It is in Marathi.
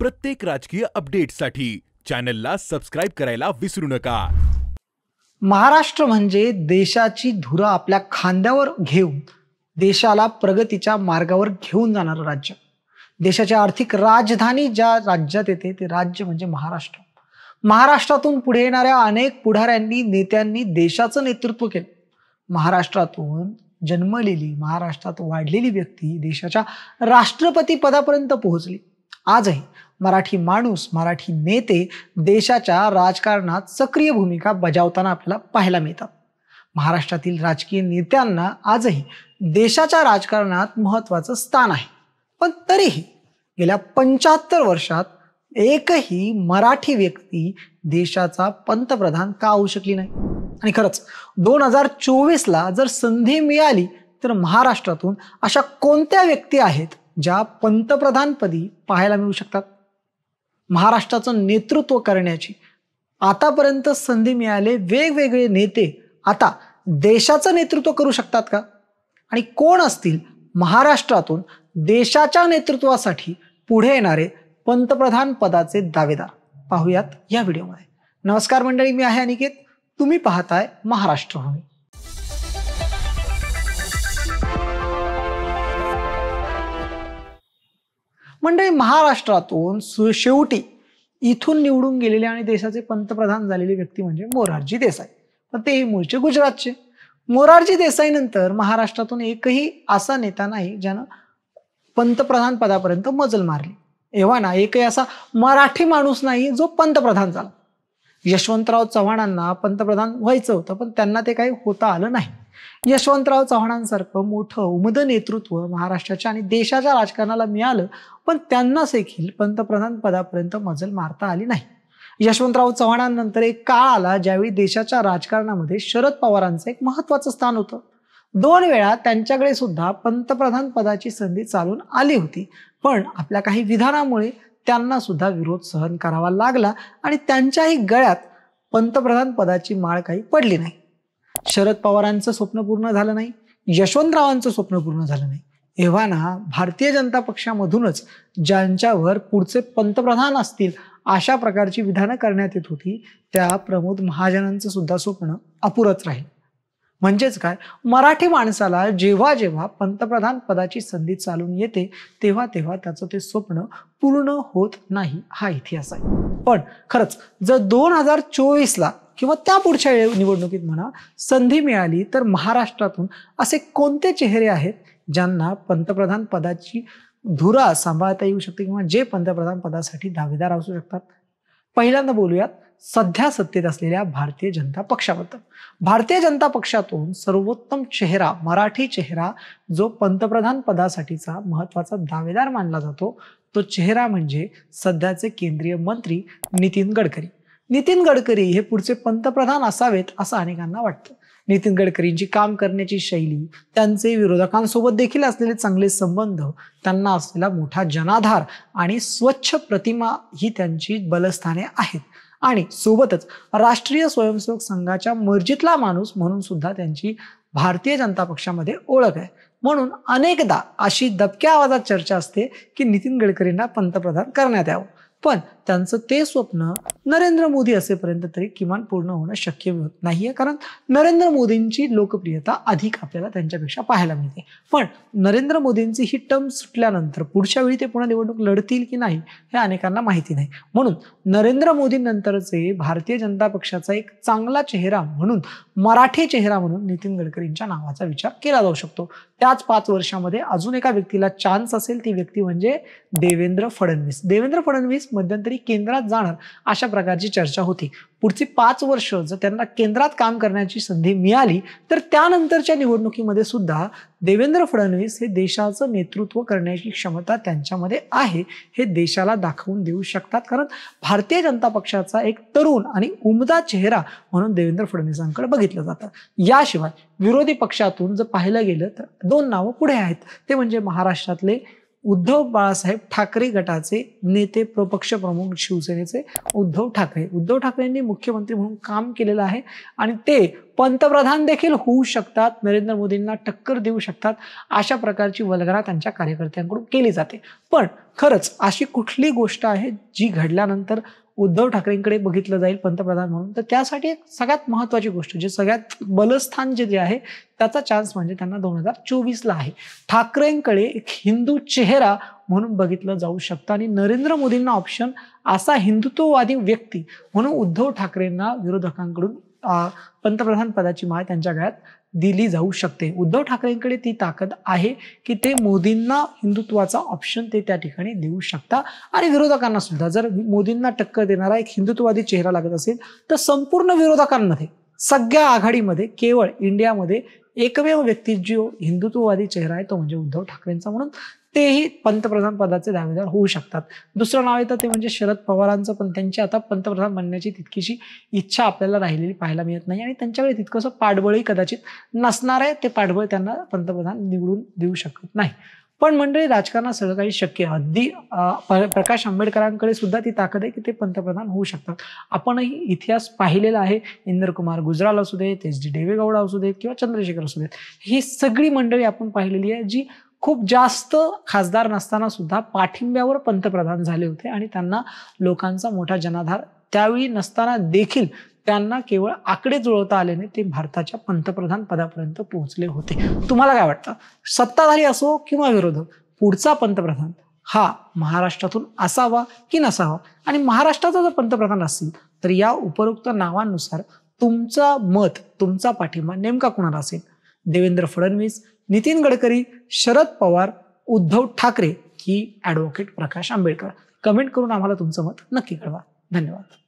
प्रत्येक राजकीय अपडेटसाठी चॅनलला सबस्क्राईब करायला विसरू नका महाराष्ट्र म्हणजे देशाची धुरा आपल्या खांद्यावर घेऊन देशाला प्रगतीच्या मार्गावर घेऊन जाणारं राज्य देशाची आर्थिक राजधानी ज्या राज्यात येते ते राज्य म्हणजे महाराष्ट्र महाराष्ट्रातून पुढे येणाऱ्या अनेक पुढाऱ्यांनी नेत्यांनी देशाचं नेतृत्व केलं महाराष्ट्रातून जन्मलेली महाराष्ट्रात वाढलेली व्यक्ती देशाच्या राष्ट्रपती पदापर्यंत पोहोचली आजही मराठी माणूस मराठी नेते देशाच्या राजकारणात सक्रिय भूमिका बजावताना आपल्याला पाहायला मिळतात महाराष्ट्रातील राजकीय नेत्यांना आजही देशाच्या राजकारणात महत्त्वाचं स्थान आहे पण तरीही गेल्या पंच्याहत्तर वर्षात एकही मराठी व्यक्ती देशाचा पंतप्रधान का होऊ शकली नाही आणि खरंच दोन हजार चोवीसला जर संधी मिळाली तर महाराष्ट्रातून अशा कोणत्या व्यक्ती आहेत ज्या पंतप्रधानपदी पाहायला मिळू शकतात महाराष्ट्राचं नेतृत्व करण्याची आतापर्यंत संधी मिळाले वेगवेगळे नेते आता देशाचं नेतृत्व करू शकतात का आणि कोण असतील महाराष्ट्रातून देशाच्या नेतृत्वासाठी पुढे येणारे पंतप्रधान पदाचे दावेदार पाहूयात या व्हिडिओमध्ये नमस्कार मंडळी मी आहे अनिकेत तुम्ही पाहताय हवे मंडळी महाराष्ट्रातून शेवटी इथून निवडून गेलेले आणि देशाचे पंतप्रधान झालेले व्यक्ती म्हणजे मोरारजी देसाई पण ते मूळचे गुजरातचे मोरारजी देसाई नंतर महाराष्ट्रातून एकही असा नेता नाही ज्यानं पंतप्रधान पदापर्यंत मजल मारली एव्हा ना एकही असा मराठी माणूस नाही जो पंतप्रधान झाला यशवंतराव चव्हाणांना पंतप्रधान व्हायचं होतं पण त्यांना ते काही होता आलं नाही यशवंतराव चव्हाणांसारखं मोठं उमद नेतृत्व महाराष्ट्राच्या आणि देशाच्या राजकारणाला मिळालं पण त्यांना देखील पंतप्रधान पदापर्यंत मजल मारता आली नाही यशवंतराव चव्हाणांनंतर एक काळ आला ज्यावेळी देशाच्या राजकारणामध्ये शरद पवारांचं एक महत्वाचं स्थान होतं दोन वेळा त्यांच्याकडे सुद्धा पंतप्रधान पदाची संधी चालून आली होती पण आपल्या काही विधानामुळे त्यांना सुद्धा विरोध सहन करावा लागला आणि त्यांच्याही गळ्यात पंतप्रधान पदाची माळ काही पडली नाही शरद पवारांचं स्वप्न पूर्ण झालं नाही यशवंतरावांचं स्वप्न पूर्ण झालं नाही एव्हाना भारतीय जनता पक्षामधूनच ज्यांच्यावर पुढचे पंतप्रधान असतील अशा प्रकारची विधानं करण्यात येत होती त्या प्रमोद महाजनांचं सुद्धा स्वप्न अपुरच राहील म्हणजेच काय मराठी माणसाला जेव्हा जेव्हा पंतप्रधान पदाची संधी चालून येते तेव्हा तेव्हा त्याचं ते स्वप्न पूर्ण होत नाही हा इतिहास आहे पण खरंच जर दोन हजार चोवीसला किंवा त्या पुढच्या निवडणुकीत म्हणा संधी मिळाली तर महाराष्ट्रातून असे कोणते चेहरे आहेत ज्यांना पंतप्रधान पदाची धुरा सांभाळता येऊ शकते किंवा जे पंतप्रधान पदासाठी दावेदार असू शकतात पहिल्यांदा बोलूयात सध्या सत्तेत असलेल्या भारतीय जनता पक्षाबद्दल भारतीय जनता पक्षातून सर्वोत्तम चेहरा मराठी चेहरा जो पंतप्रधान पदासाठीचा महत्वाचा दावेदार मानला जातो तो चेहरा म्हणजे सध्याचे केंद्रीय मंत्री नितीन गडकरी नितीन गडकरी हे पुढचे पंतप्रधान असावेत असं अनेकांना वाटतं नितीन गडकरींची काम करण्याची शैली त्यांचे विरोधकांसोबत देखील असलेले चांगले संबंध त्यांना असलेला मोठा जनाधार आणि स्वच्छ प्रतिमा ही त्यांची बलस्थाने आहेत आणि सोबतच राष्ट्रीय स्वयंसेवक संघाच्या मर्जीतला माणूस म्हणून सुद्धा त्यांची भारतीय जनता पक्षामध्ये ओळख आहे म्हणून अनेकदा अशी दबक्या आवाजात चर्चा असते की नितीन गडकरींना पंतप्रधान करण्यात यावं पण त्यांचं ते स्वप्न नरेंद्र मोदी असेपर्यंत तरी किमान पूर्ण होणं शक्य होत नाहीये कारण नरेंद्र मोदींची लोकप्रियता अधिक आपल्याला त्यांच्यापेक्षा पाहायला मिळते पण नरेंद्र मोदींची ही टर्म सुटल्यानंतर पुढच्या वेळी ते पुन्हा निवडणूक लढतील की नाही हे अनेकांना माहिती नाही म्हणून नरेंद्र मोदींनंतरचे भारतीय जनता पक्षाचा एक चांगला चेहरा म्हणून मराठी चेहरा म्हणून नितीन गडकरींच्या नावाचा विचार केला जाऊ शकतो त्याच पाच वर्षामध्ये अजून एका व्यक्तीला चान्स असेल ती व्यक्ती म्हणजे देवेंद्र फडणवीस देवेंद्र फडणवीस मध्यंतरी केंद्रात जाणार अशा प्रकारची चर्चा होती पुढची पाच वर्ष जर त्यांना केंद्रात काम करण्याची संधी मिळाली तर त्यानंतरच्या निवडणुकीमध्ये सुद्धा देवेंद्र फडणवीस हे देशाचं नेतृत्व करण्याची क्षमता त्यांच्यामध्ये आहे हे देशाला दाखवून देऊ शकतात कारण भारतीय जनता पक्षाचा एक तरुण आणि उमदा चेहरा म्हणून देवेंद्र फडणवीसांकडे बघितलं जातं याशिवाय विरोधी पक्षातून जर पाहिलं गेलं तर दोन नावं पुढे आहेत ते म्हणजे महाराष्ट्रातले उद्धव बाळासाहेब ठाकरे गटाचे नेते प्रपक्ष प्रमुख शिवसेनेचे उद्धव ठाकरे उद्धव ठाकरेंनी मुख्यमंत्री म्हणून काम केलेलं आहे आणि ते पंतप्रधान देखील होऊ शकतात नरेंद्र मोदींना टक्कर देऊ शकतात अशा प्रकारची वलगरा त्यांच्या कार्यकर्त्यांकडून केली जाते पण खरंच अशी कुठली गोष्ट आहे जी घडल्यानंतर उद्धव ठाकरेंकडे बघितलं जाईल पंतप्रधान म्हणून तर त्यासाठी एक सगळ्यात महत्वाची गोष्ट जे सगळ्यात बलस्थान जे जे आहे त्याचा चान्स म्हणजे त्यांना दोन हजार चोवीसला आहे ठाकरेंकडे एक हिंदू चेहरा म्हणून बघितलं जाऊ शकतं आणि नरेंद्र मोदींना ऑप्शन असा हिंदुत्ववादी व्यक्ती म्हणून उद्धव ठाकरेंना विरोधकांकडून पंतप्रधान पदाची माय त्यांच्या गळ्यात दिली जाऊ शकते उद्धव ठाकरेंकडे ती ताकद आहे की ते मोदींना हिंदुत्वाचा ऑप्शन ते त्या ठिकाणी देऊ शकता आणि विरोधकांना सुद्धा जर मोदींना टक्कर देणारा एक हिंदुत्ववादी चेहरा लागत असेल तर संपूर्ण विरोधकांमध्ये सगळ्या आघाडीमध्ये केवळ इंडियामध्ये एकमेव व्यक्ती जो हिंदुत्ववादी चेहरा आहे तो म्हणजे उद्धव ठाकरेंचा म्हणून तेही पंतप्रधान पदाचे दावेदार होऊ शकतात दुसरं नाव येतं ते म्हणजे शरद पवारांचं पण त्यांची आता पंतप्रधान बनण्याची तितकीशी इच्छा आपल्याला राहिलेली पाहायला मिळत नाही आणि त्यांच्याकडे तितकंसं पाठबळही कदाचित नसणार आहे ते पाठबळ त्यांना पंतप्रधान निवडून देऊ शकत नाही पण मंडळी राजकारणात सगळं काही शक्य अगदी प्रकाश आंबेडकरांकडे सुद्धा ती ताकद आहे की ते पंतप्रधान होऊ शकतात आपणही इतिहास पाहिलेला आहे इंद्रकुमार गुजराल असू देत एस डी देवेगौडा असू देत किंवा चंद्रशेखर असू देत ही सगळी मंडळी आपण पाहिलेली आहे जी खूप जास्त खासदार नसताना सुद्धा पाठिंब्यावर पंतप्रधान झाले होते आणि त्यांना लोकांचा मोठा जनाधार त्यावेळी नसताना देखील त्यांना केवळ आकडे जुळवता आले ते भारताच्या पंतप्रधान पदापर्यंत पोहोचले होते तुम्हाला काय वाटतं सत्ताधारी असो किंवा विरोधक पुढचा पंतप्रधान हा महाराष्ट्रातून असावा की नसावा आणि महाराष्ट्राचा जर पंतप्रधान असेल तर या उपरोक्त नावानुसार तुमचा मत तुमचा पाठिंबा नेमका कुणाला असेल देवेंद्र फडणवीस नितीन गडकरी शरद पवार उद्धव ठाकरे की ॲडव्होकेट प्रकाश आंबेडकर कमेंट करून आम्हाला तुमचं मत नक्की कळवा धन्यवाद